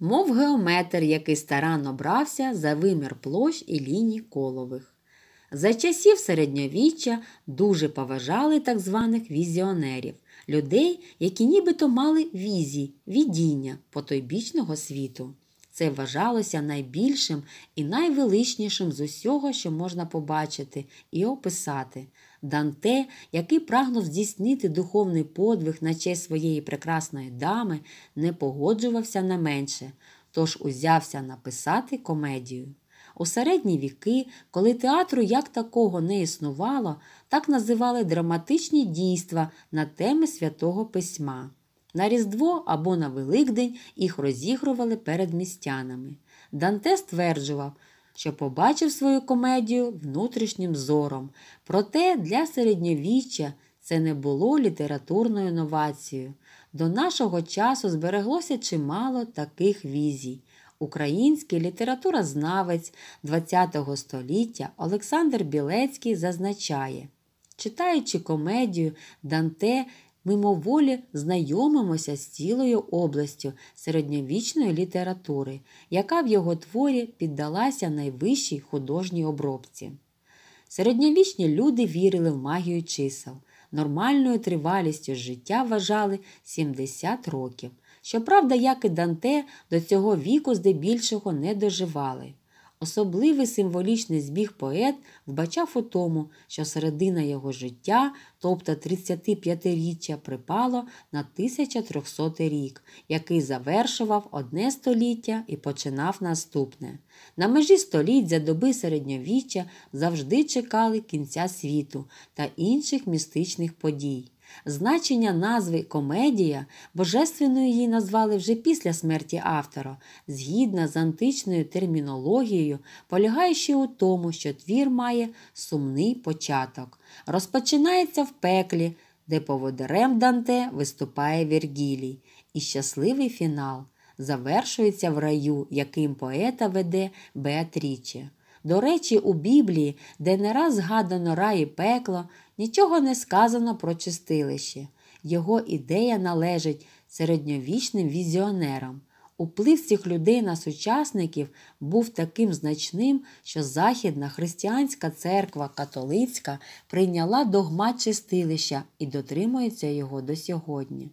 мов геометр, який старанно брався за вимір площ і ліній колових. За часів середньовіччя дуже поважали так званих візіонерів, людей, які нібито мали візії, відіння потойбічного світу. Це вважалося найбільшим і найвеличнішим з усього, що можна побачити і описати. Данте, який прагнув здійснити духовний подвиг на честь своєї прекрасної дами, не погоджувався на менше, тож узявся написати комедію. У середні віки, коли театру як такого не існувало, так називали драматичні дійства на теми святого письма. На Різдво або на Великдень їх розігрували перед містянами. Данте стверджував, що побачив свою комедію внутрішнім зором. Проте для середньовіччя це не було літературною новацією. До нашого часу збереглося чимало таких візій. Український літературознавець ХХ століття Олександр Білецький зазначає, читаючи комедію, Данте мимоволі знайомимося з цілою областю середньовічної літератури, яка в його творі піддалася найвищій художній обробці. Середньовічні люди вірили в магію чисел, нормальною тривалістю життя вважали 70 років. Щоправда, як і Данте, до цього віку здебільшого не доживали. Особливий символічний збіг поет вбачав у тому, що середина його життя, тобто 35-річчя, припало на 1300 рік, який завершував одне століття і починав наступне. На межі століть за доби середньовіччя завжди чекали кінця світу та інших містичних подій. Значення назви комедія божественною її назвали вже після смерті автора, згідно з античною термінологією, полягаючи у тому, що твір має сумний початок. Розпочинається в пеклі, де поводирем Данте виступає Вергілій, і щасливий фінал завершується в раю, яким поета веде Беатріче. До речі, у Біблії, де не раз згадано рай і пекло, нічого не сказано про чистилище. Його ідея належить середньовічним візіонерам. Уплив цих людей на сучасників був таким значним, що Західна християнська церква католицька прийняла догмат чистилища і дотримується його до сьогодні.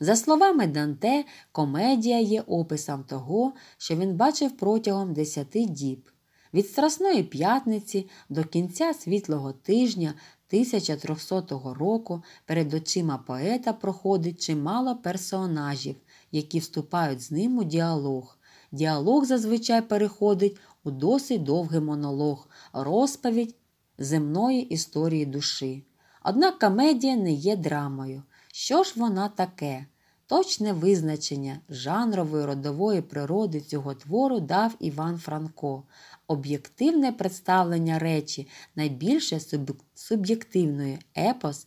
За словами Данте, комедія є описом того, що він бачив протягом десяти діб від Страсної п'ятниці до кінця світлого тижня 1300 року перед очима поета проходить чимало персонажів, які вступають з ним у діалог. Діалог зазвичай переходить у досить довгий монолог, розповідь земної історії душі. Однак комедія не є драмою. Що ж вона таке? Точне визначення жанрової родової природи цього твору дав Іван Франко, об'єктивне представлення речі найбільше суб'єктивної епос,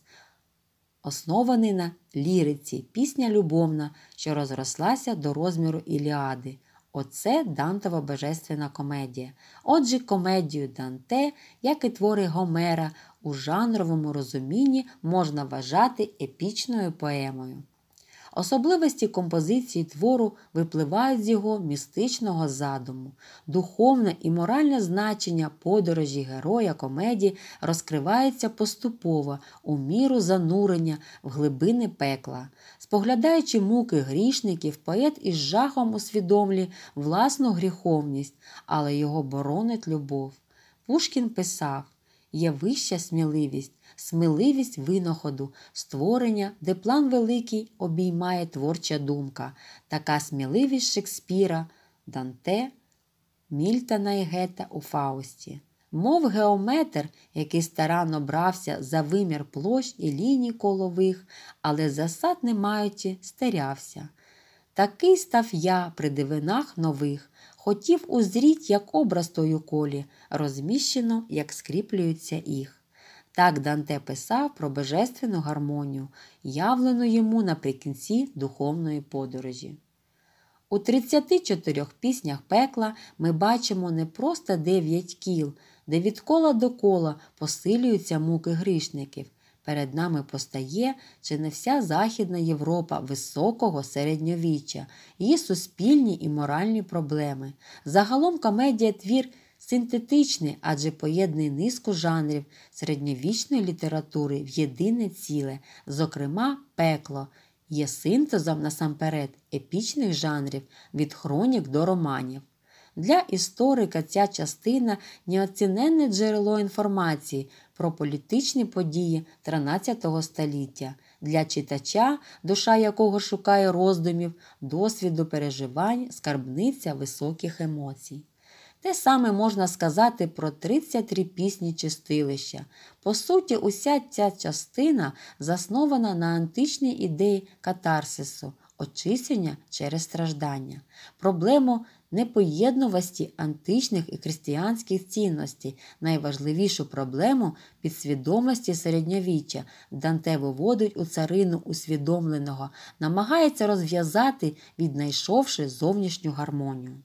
оснований на ліриці, пісня любовна, що розрослася до розміру Іліади. Оце Дантова божественна комедія. Отже, комедію Данте, як і твори Гомера, у жанровому розумінні можна вважати епічною поемою. Особливості композиції твору випливають з його містичного задуму. Духовне і моральне значення подорожі героя комедії розкривається поступово у міру занурення в глибини пекла. Споглядаючи муки грішників, поет із жахом усвідомлює власну гріховність, але його боронить любов. Пушкін писав є вища сміливість, сміливість винаходу, створення, де план великий обіймає творча думка, така сміливість Шекспіра, Данте, Мільтона і Гета у Фаусті. Мов геометр, який старанно брався за вимір площ і ліній колових, але засад не маючи, стерявся. Такий став я при дивинах нових, хотів узріть, як образ той колі, розміщено, як скріплюються їх. Так Данте писав про божественну гармонію, явлену йому наприкінці духовної подорожі. У 34 піснях пекла ми бачимо не просто дев'ять кіл, де від кола до кола посилюються муки грішників, Перед нами постає чи не вся Західна Європа високого середньовіччя, її суспільні і моральні проблеми. Загалом комедія твір синтетичний, адже поєднує низку жанрів середньовічної літератури в єдине ціле, зокрема, пекло. Є синтезом насамперед епічних жанрів від хронік до романів. Для історика ця частина неоціненне джерело інформації про політичні події 13 століття для читача, душа якого шукає роздумів, досвіду переживань, скарбниця високих емоцій. Те саме можна сказати про 33 пісні чистилища. По суті, уся ця частина заснована на античній ідеї катарсису очищення через страждання, проблему непоєднуваності античних і християнських цінностей, найважливішу проблему підсвідомості середньовіччя, Данте виводить у царину усвідомленого, намагається розв'язати, віднайшовши зовнішню гармонію.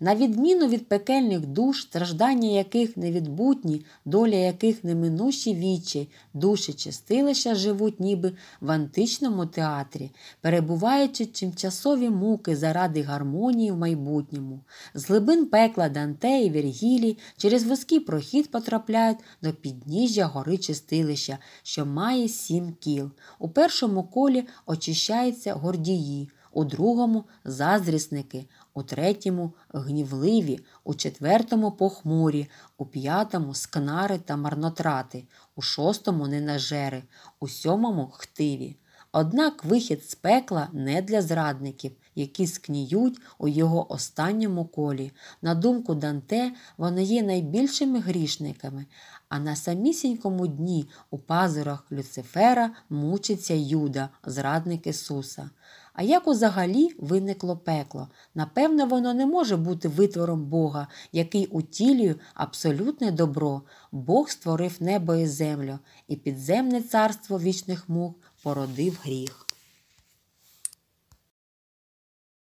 На відміну від пекельних душ, страждання яких невідбутні, доля яких неминучі вічі, душі чистилища живуть ніби в античному театрі, перебуваючи тимчасові муки заради гармонії в майбутньому. З глибин пекла Данте і Вергілій через вузький прохід потрапляють до підніжжя гори чистилища, що має сім кіл. У першому колі очищаються гордії у другому заздрісники, у третьому гнівливі, у четвертому похмурі, у п'ятому скнари та марнотрати, у шостому ненажери, у сьомому хтиві. Однак вихід з пекла не для зрадників які скніють у його останньому колі. На думку Данте, вони є найбільшими грішниками, а на самісінькому дні у пазурах Люцифера мучиться Юда, зрадник Ісуса. А як узагалі виникло пекло? Напевно, воно не може бути витвором Бога, який утілює абсолютне добро. Бог створив небо і землю, і підземне царство вічних мук породив гріх.